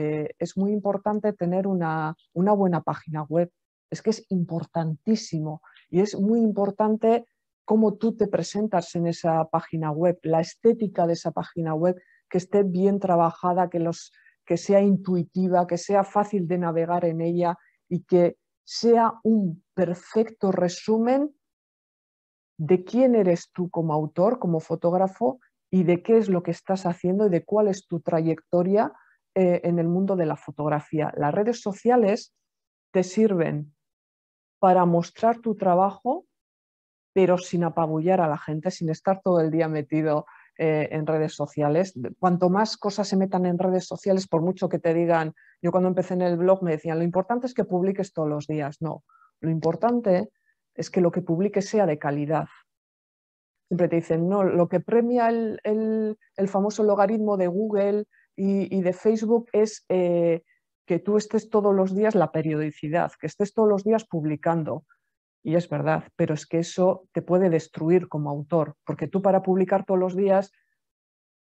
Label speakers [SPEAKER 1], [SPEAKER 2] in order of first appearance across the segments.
[SPEAKER 1] Eh, es muy importante tener una, buena página web. Es que es importantísimo y es muy importante cómo tú te presentas en esa página web, la estética de esa página web, que esté bien trabajada, que, que sea intuitiva, que sea fácil de navegar en ella y que sea un perfecto resumen de quién eres tú como autor, como fotógrafo y de qué es lo que estás haciendo y de cuál es tu trayectoria eh, en el mundo de la fotografía. Las redes sociales te sirven para mostrar tu trabajo, pero sin apabullar a la gente, sin estar todo el día metido eh, en redes sociales. Cuanto más cosas se metan en redes sociales, por mucho que te digan, yo cuando empecé en el blog me decían, lo importante es que publiques todos los días. No, lo importante es que lo que publiques sea de calidad. Siempre te dicen, no, lo que premia el famoso logaritmo de Google y, de Facebook es eh, que tú estés todos los días la periodicidad, que estés todos los días publicando. Y es verdad, pero es que eso te puede destruir como autor, porque tú para publicar todos los días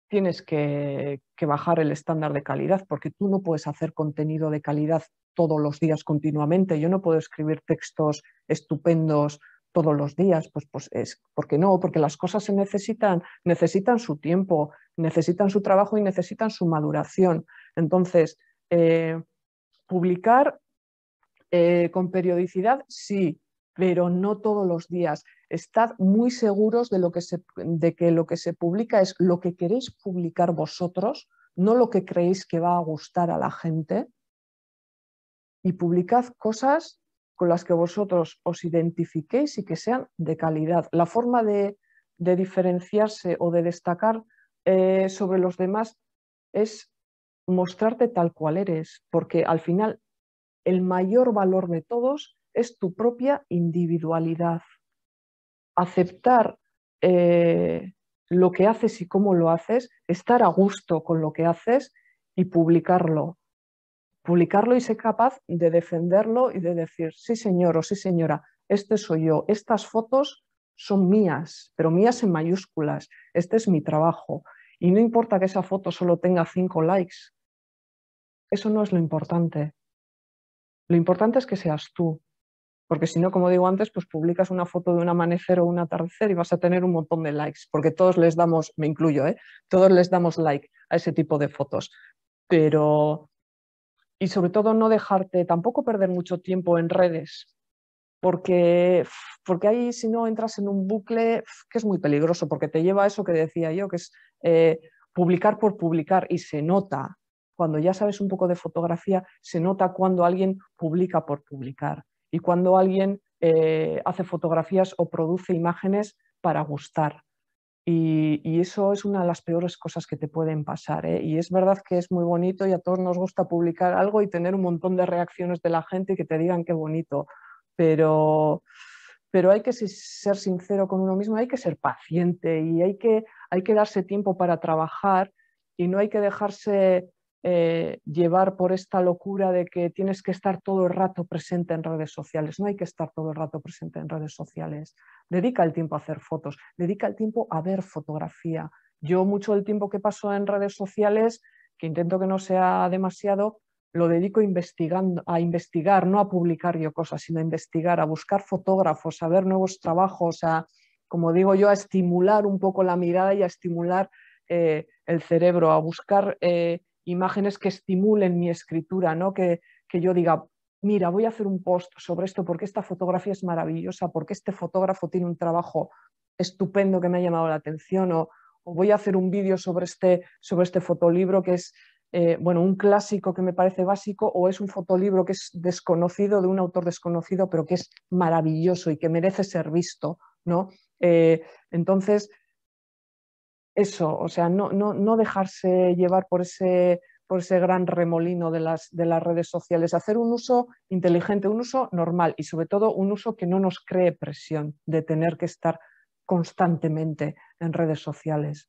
[SPEAKER 1] tienes que, que, bajar el estándar de calidad, porque tú no puedes hacer contenido de calidad todos los días continuamente. Yo no puedo escribir textos estupendos todos los días, pues, pues es porque no, porque las cosas se necesitan, necesitan su tiempo, necesitan su trabajo y necesitan su maduración. Entonces, eh, publicar eh, con periodicidad, sí, pero no todos los días. Estad muy seguros de, que lo que se publica es lo que queréis publicar vosotros, no lo que creéis que va a gustar a la gente. Y publicad cosas con las que vosotros os identifiquéis y que sean de calidad. La forma de diferenciarse o de destacar eh, sobre los demás es mostrarte tal cual eres, porque al final el mayor valor de todos es tu propia individualidad. Aceptar eh, lo que haces y cómo lo haces, estar a gusto con lo que haces y publicarlo. Publicarlo y ser capaz de defenderlo y de decir, sí señor o sí señora, este soy yo, estas fotos son mías, pero mías en mayúsculas, este es mi trabajo, y no importa que esa foto solo tenga cinco likes, eso no es lo importante. Lo importante es que seas tú, porque si no, como digo antes, pues publicas una foto de un amanecer o un atardecer y vas a tener un montón de likes, porque todos les damos, me incluyo, ¿eh? todos les damos like a ese tipo de fotos. Pero, y sobre todo no dejarte, tampoco perder mucho tiempo en redes, porque, porque ahí si no entras en un bucle que es muy peligroso, porque te lleva a eso que decía yo, que es eh, publicar por publicar y se nota, cuando ya sabes un poco de fotografía, se nota cuando alguien publica por publicar y cuando alguien eh, hace fotografías o produce imágenes para gustar. Y, eso es una de las peores cosas que te pueden pasar. ¿eh? Y es verdad que es muy bonito y a todos nos gusta publicar algo y tener un montón de reacciones de la gente que te digan qué bonito, pero pero hay que ser sincero con uno mismo, hay que ser paciente y hay que, hay que darse tiempo para trabajar y no hay que dejarse eh, llevar por esta locura de que tienes que estar todo el rato presente en redes sociales. No hay que estar todo el rato presente en redes sociales. Dedica el tiempo a hacer fotos, dedica el tiempo a ver fotografía. Yo mucho del tiempo que paso en redes sociales, que intento que no sea demasiado, lo dedico investigando, a investigar, no a publicar yo cosas, sino a investigar, a buscar fotógrafos, a ver nuevos trabajos, a, como digo yo, a estimular un poco la mirada y a estimular eh, el cerebro, a buscar eh, imágenes que estimulen mi escritura, ¿no? que, yo diga, mira, voy a hacer un post sobre esto porque esta fotografía es maravillosa, porque este fotógrafo tiene un trabajo estupendo que me ha llamado la atención o, o voy a hacer un vídeo sobre este, sobre este fotolibro que es eh, bueno, un clásico que me parece básico o es un fotolibro que es desconocido, de un autor desconocido, pero que es maravilloso y que merece ser visto, ¿no? Eh, entonces, eso, o sea, no, dejarse llevar por ese, gran remolino de las, redes sociales, hacer un uso inteligente, un uso normal y sobre todo un uso que no nos cree presión de tener que estar constantemente en redes sociales.